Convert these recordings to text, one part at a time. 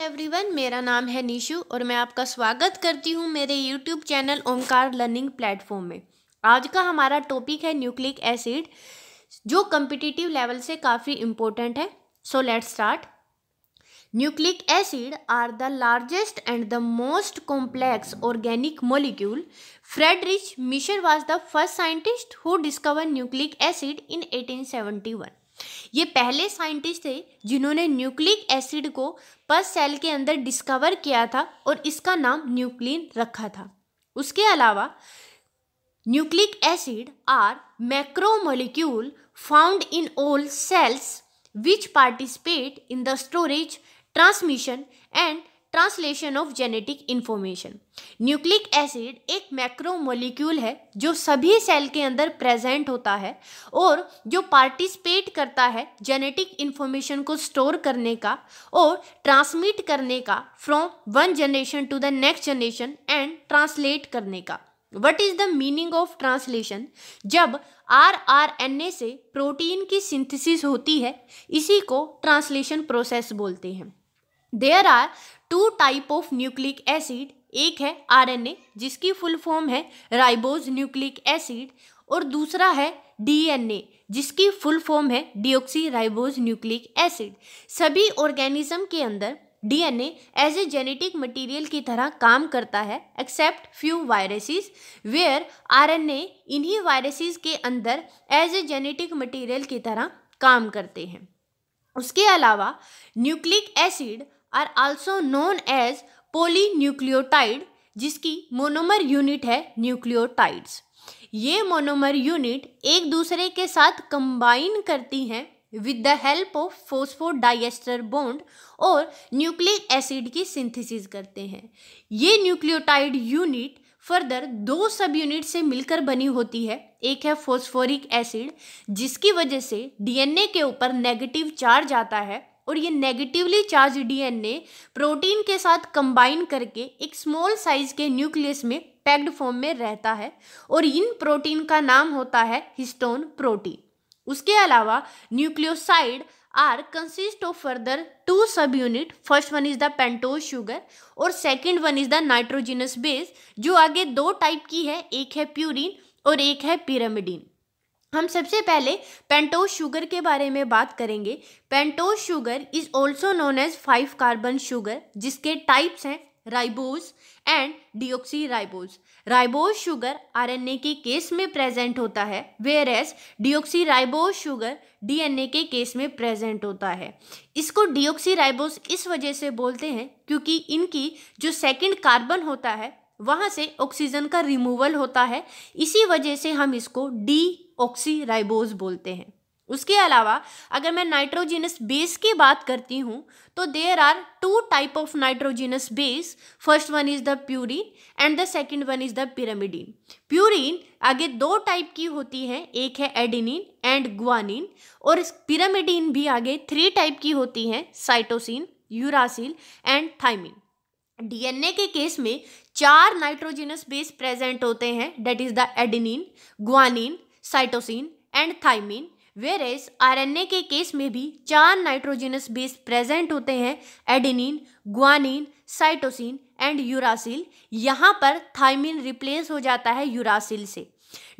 Everyone मेरा नाम है निशु और मैं आपका स्वागत करती हूँ मेरे YouTube channel Omkar learning platform में आज का हमारा टॉपिक है न्यूक्लिक एसिड जो कम्पिटिटिव लेवल से काफ़ी इम्पोर्टेंट है so let start nucleic acid are the largest and the most complex organic molecule Friedrich Miescher was the first scientist who discover nucleic acid in one ये पहले scientist थे जिन्होंने nucleic acid को पस cell के अंदर discover किया था और इसका नाम न्यूक्लिन रखा था उसके अलावा nucleic acid are macromolecule found in all cells which participate in the storage transmission and translation of genetic information nucleic acid एक मैक्रोमोलिक्यूल है जो सभी सेल के अंदर प्रेजेंट होता है और जो पार्टिसिपेट करता है जेनेटिक इन्फॉर्मेशन को स्टोर करने का और ट्रांसमिट करने का from one generation to the next generation and translate करने का what is the meaning of translation जब आर आर एन ए से प्रोटीन की सिंथिस होती है इसी को ट्रांसलेशन प्रोसेस बोलते हैं there are two type of nucleic acid एक है आरएनए जिसकी फुल फॉर्म है राइबोज न्यूक्लिक एसिड और दूसरा है डीएनए जिसकी फुल फॉर्म है डिओक्सी राइबोज न्यूक्लिक एसिड सभी ऑर्गेनिज्म के अंदर DNA as a genetic material की तरह काम करता है except few viruses where RNA इन्हीं वायरसेस के अंदर एज ए जेनेटिक मटेरियल की तरह काम करते हैं उसके अलावा nucleic acid are also known as polynucleotide जिसकी मोनोमर यूनिट है न्यूक्लियोटाइड्स ये मोनोमर यूनिट एक दूसरे के साथ कंबाइन करती हैं with the help of phosphodiester bond और न्यूक्लिक एसिड की सिंथेसिस करते हैं ये न्यूक्लियोटाइड यूनिट फर्दर दो सब यूनिट से मिलकर बनी होती है एक है फोस्फोरिक एसिड जिसकी वजह से डीएनए के ऊपर नेगेटिव चार्ज आता है और ये नेगेटिवली चार्ज डीएनए प्रोटीन के साथ कंबाइन करके एक स्मॉल साइज के न्यूक्लियस में पैक्ड फॉर्म में रहता है और इन प्रोटीन का नाम होता है हिस्टोन प्रोटीन उसके अलावा nucleoside are consist of further two subunit first one is the pentose sugar और second one is the nitrogenous base जो आगे दो टाइप की है एक है प्यूरिन और एक है पिरामिडिन हम सबसे पहले पेंटोज शुगर के बारे में बात करेंगे pentose sugar is also known as five carbon sugar जिसके टाइप्स हैं ribose and deoxyribose ribose sugar R A के केस में प्रेजेंट होता है whereas deoxyribose sugar D A के केस में प्रेजेंट होता है इसको डिओक्सी राइबोज इस वजह से बोलते हैं क्योंकि इनकी जो सेकेंड कार्बन होता है वहाँ से ऑक्सीजन का रिमूवल होता है इसी वजह से हम इसको डी ऑक्सीराइबोज बोलते हैं उसके अलावा अगर मैं नाइट्रोजिनस बेस की बात करती हूँ तो there are two type of nitrogenous base first one is the purine and the second one is the pyrimidine purine आगे दो टाइप की होती है एक है एडिनिन एंड ग्वानिन और पिरामिडीन भी आगे थ्री टाइप की होती हैं cytosine uracil and thymine DNA के केस में चार नाइट्रोजिनस बेस प्रेजेंट होते हैं that is the adenine guanine cytosine and and thymine. Whereas RNA के केस में भी चार नाइट्रोजिनस बेस प्रेजेंट होते हैं adenine guanine cytosine and uracil यहाँ पर थाइमिन रिप्लेस हो जाता है यूरासिल से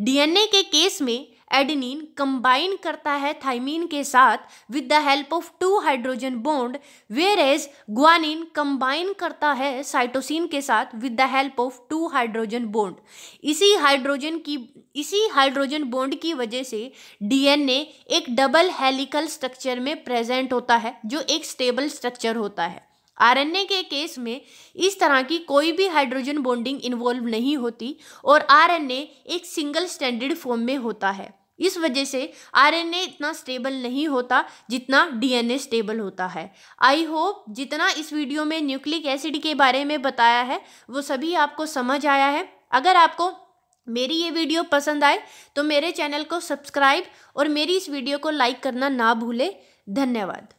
डीएनए के केस में एडेनिन कंबाइन करता है थाइमिन के साथ with the help of two hydrogen bond whereas guanine combine करता है साइटोसिन के साथ with the help of two hydrogen bond इसी हाइड्रोजन की इसी हाइड्रोजन बॉन्ड की वजह से डीएनए एक डबल हेलिकल स्ट्रक्चर में प्रेजेंट होता है जो एक स्टेबल स्ट्रक्चर होता है आरएनए के केस में इस तरह की कोई भी हाइड्रोजन बॉन्डिंग इन्वॉल्व नहीं होती और आरएनए एक सिंगल स्टैंडर्ड फॉर्म में होता है इस वजह से आरएनए इतना स्टेबल नहीं होता जितना डीएनए स्टेबल होता है आई होप जितना इस वीडियो में न्यूक्लिक एसिड के बारे में बताया है वो सभी आपको समझ आया है अगर आपको मेरी ये वीडियो पसंद आए तो मेरे चैनल को सब्सक्राइब और मेरी इस वीडियो को लाइक करना ना भूलें धन्यवाद